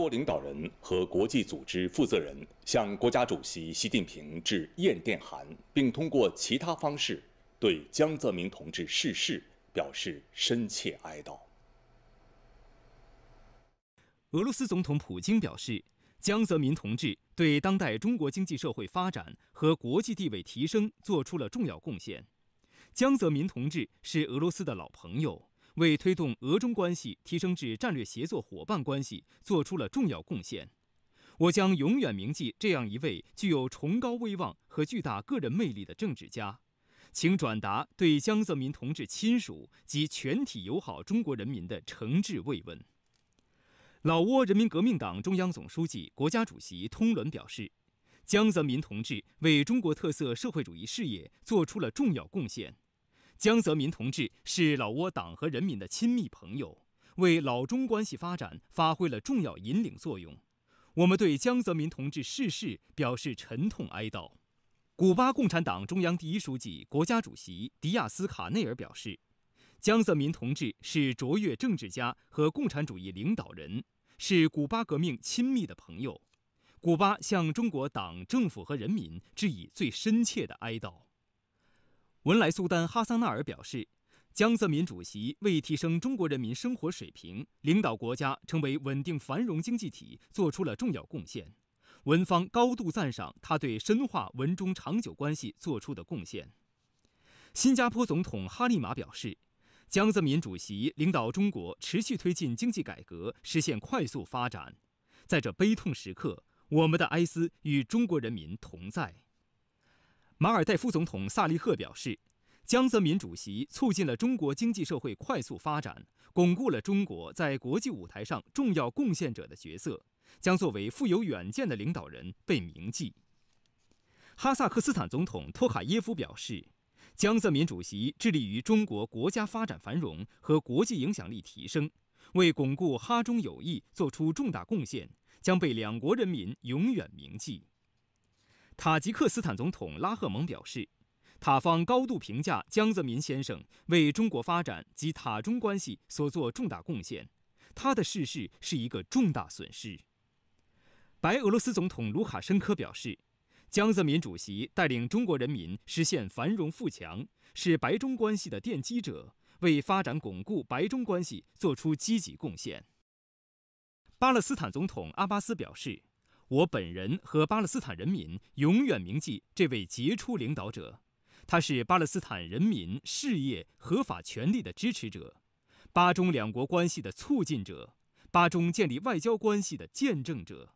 国领导人和国际组织负责人向国家主席习近平致唁电函，并通过其他方式对江泽民同志逝世表示深切哀悼。俄罗斯总统普京表示，江泽民同志对当代中国经济社会发展和国际地位提升做出了重要贡献。江泽民同志是俄罗斯的老朋友。为推动俄中关系提升至战略协作伙伴关系作出了重要贡献。我将永远铭记这样一位具有崇高威望和巨大个人魅力的政治家。请转达对江泽民同志亲属及全体友好中国人民的诚挚慰问。老挝人民革命党中央总书记、国家主席通伦表示，江泽民同志为中国特色社会主义事业做出了重要贡献。江泽民同志是老挝党和人民的亲密朋友，为老中关系发展发挥了重要引领作用。我们对江泽民同志逝世表示沉痛哀悼。古巴共产党中央第一书记、国家主席迪亚斯卡内尔表示，江泽民同志是卓越政治家和共产主义领导人，是古巴革命亲密的朋友。古巴向中国党政府和人民致以最深切的哀悼。文莱苏丹哈桑纳尔表示，江泽民主席为提升中国人民生活水平、领导国家成为稳定繁荣经济体作出了重要贡献。文方高度赞赏他对深化文中长久关系做出的贡献。新加坡总统哈利玛表示，江泽民主席领导中国持续推进经济改革，实现快速发展。在这悲痛时刻，我们的哀思与中国人民同在。马尔代夫总统萨利赫表示，江泽民主席促进了中国经济社会快速发展，巩固了中国在国际舞台上重要贡献者的角色，将作为富有远见的领导人被铭记。哈萨克斯坦总统托卡耶夫表示，江泽民主席致力于中国国家发展繁荣和国际影响力提升，为巩固哈中友谊作出重大贡献，将被两国人民永远铭记。塔吉克斯坦总统拉赫蒙表示，塔方高度评价江泽民先生为中国发展及塔中关系所做重大贡献，他的逝世是一个重大损失。白俄罗斯总统卢卡申科表示，江泽民主席带领中国人民实现繁荣富强，是白中关系的奠基者，为发展巩固白中关系作出积极贡献。巴勒斯坦总统阿巴斯表示。我本人和巴勒斯坦人民永远铭记这位杰出领导者，他是巴勒斯坦人民事业合法权利的支持者，巴中两国关系的促进者，巴中建立外交关系的见证者。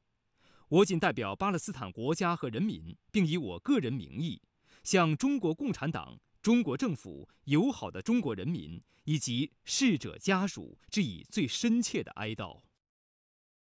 我仅代表巴勒斯坦国家和人民，并以我个人名义，向中国共产党、中国政府、友好的中国人民以及逝者家属致以最深切的哀悼。